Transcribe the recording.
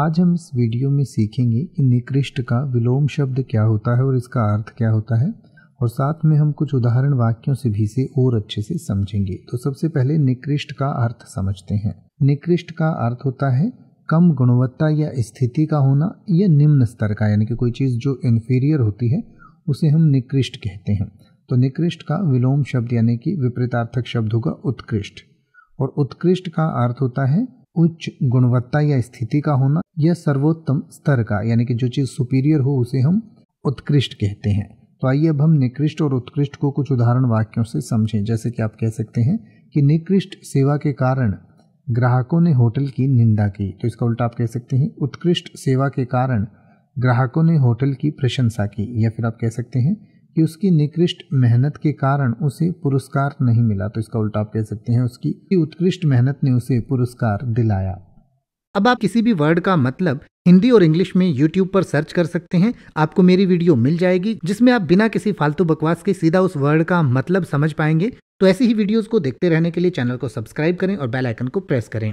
आज हम इस वीडियो में सीखेंगे कि निकृष्ट का विलोम शब्द क्या होता है और इसका अर्थ क्या होता है और साथ में हम कुछ उदाहरण वाक्यों से भी से और अच्छे से समझेंगे तो सबसे पहले निकृष्ट का अर्थ समझते हैं निकृष्ट का अर्थ होता है कम गुणवत्ता या स्थिति का होना या निम्न स्तर का यानी कि कोई चीज़ जो इन्फीरियर होती है उसे हम निकृष्ट कहते हैं तो निकृष्ट का विलोम शब्द यानी कि विपरीतार्थक शब्द होगा उत्कृष्ट और उत्कृष्ट का अर्थ होता है उच्च गुणवत्ता या स्थिति का होना या सर्वोत्तम स्तर का यानी कि जो चीज़ सुपीरियर हो उसे हम उत्कृष्ट कहते हैं तो आइए अब हम निकृष्ट और उत्कृष्ट को कुछ उदाहरण वाक्यों से समझें जैसे कि आप कह सकते हैं कि निकृष्ट सेवा के कारण ग्राहकों ने होटल की निंदा की तो इसका उल्टा आप कह सकते हैं उत्कृष्ट सेवा के कारण ग्राहकों ने होटल की प्रशंसा की या फिर आप कह सकते हैं कि उसकी निकृष्ट मेहनत के कारण उसे पुरस्कार नहीं मिला तो इसका उल्टा आप कह सकते हैं उसकी उत्कृष्ट मेहनत ने उसे पुरस्कार दिलाया अब आप किसी भी वर्ड का मतलब हिंदी और इंग्लिश में यूट्यूब पर सर्च कर सकते हैं आपको मेरी वीडियो मिल जाएगी जिसमें आप बिना किसी फालतू बकवास के सीधा उस वर्ड का मतलब समझ पाएंगे तो ऐसी ही वीडियोस को देखते रहने के लिए चैनल को सब्सक्राइब करें और बेल आइकन को प्रेस करें